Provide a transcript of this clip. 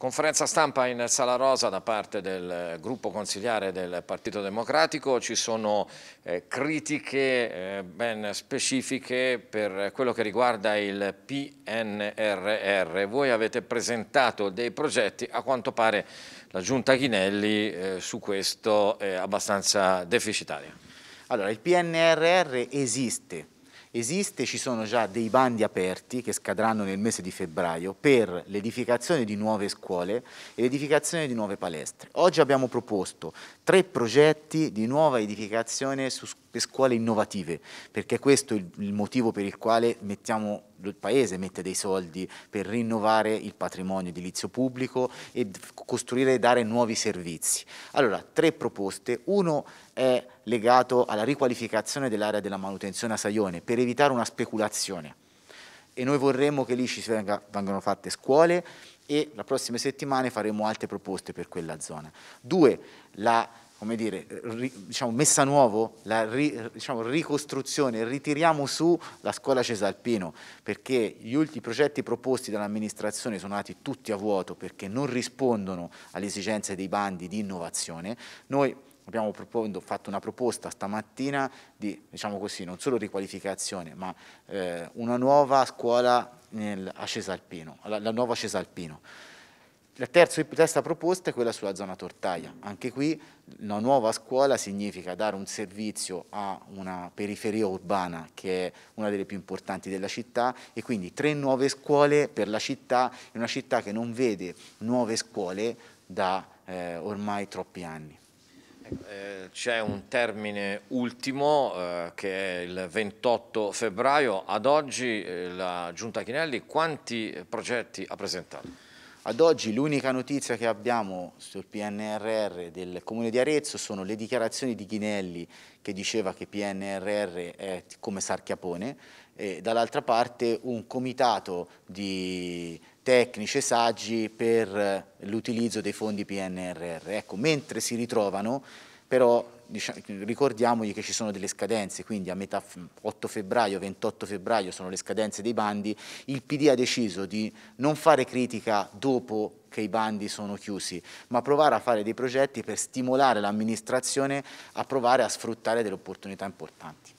Conferenza stampa in Sala Rosa da parte del gruppo consigliare del Partito Democratico, ci sono eh, critiche eh, ben specifiche per quello che riguarda il PNRR. Voi avete presentato dei progetti, a quanto pare la Giunta Ghinelli eh, su questo è abbastanza deficitaria. Allora, il PNRR esiste, Esiste, ci sono già dei bandi aperti che scadranno nel mese di febbraio per l'edificazione di nuove scuole e l'edificazione di nuove palestre. Oggi abbiamo proposto tre progetti di nuova edificazione su scuole innovative, perché questo è il motivo per il quale mettiamo il Paese mette dei soldi per rinnovare il patrimonio edilizio pubblico e costruire e dare nuovi servizi. Allora, tre proposte. Uno è legato alla riqualificazione dell'area della manutenzione a Saione per evitare una speculazione. E noi vorremmo che lì ci venga, vengano fatte scuole e la prossima settimana faremo altre proposte per quella zona. Due, la come dire, ri, diciamo, messa a nuovo la ri, diciamo, ricostruzione, ritiriamo su la scuola Cesalpino, perché gli ultimi progetti proposti dall'amministrazione sono nati tutti a vuoto perché non rispondono alle esigenze dei bandi di innovazione. Noi abbiamo fatto una proposta stamattina di, diciamo così, non solo riqualificazione, ma eh, una nuova scuola nel, a Cesalpino, la, la nuova Cesalpino. La terza, terza proposta è quella sulla zona tortaia. Anche qui la nuova scuola significa dare un servizio a una periferia urbana che è una delle più importanti della città e quindi tre nuove scuole per la città, in una città che non vede nuove scuole da eh, ormai troppi anni. Ecco, eh, c'è un termine ultimo eh, che è il 28 febbraio. Ad oggi eh, la Giunta Chinelli quanti progetti ha presentato? Ad oggi l'unica notizia che abbiamo sul PNRR del Comune di Arezzo sono le dichiarazioni di Ghinelli che diceva che PNRR è come Sarchiapone e dall'altra parte un comitato di tecnici e saggi per l'utilizzo dei fondi PNRR. Ecco, mentre si ritrovano però diciamo, ricordiamogli che ci sono delle scadenze, quindi a metà 8 febbraio, 28 febbraio sono le scadenze dei bandi, il PD ha deciso di non fare critica dopo che i bandi sono chiusi, ma provare a fare dei progetti per stimolare l'amministrazione a provare a sfruttare delle opportunità importanti.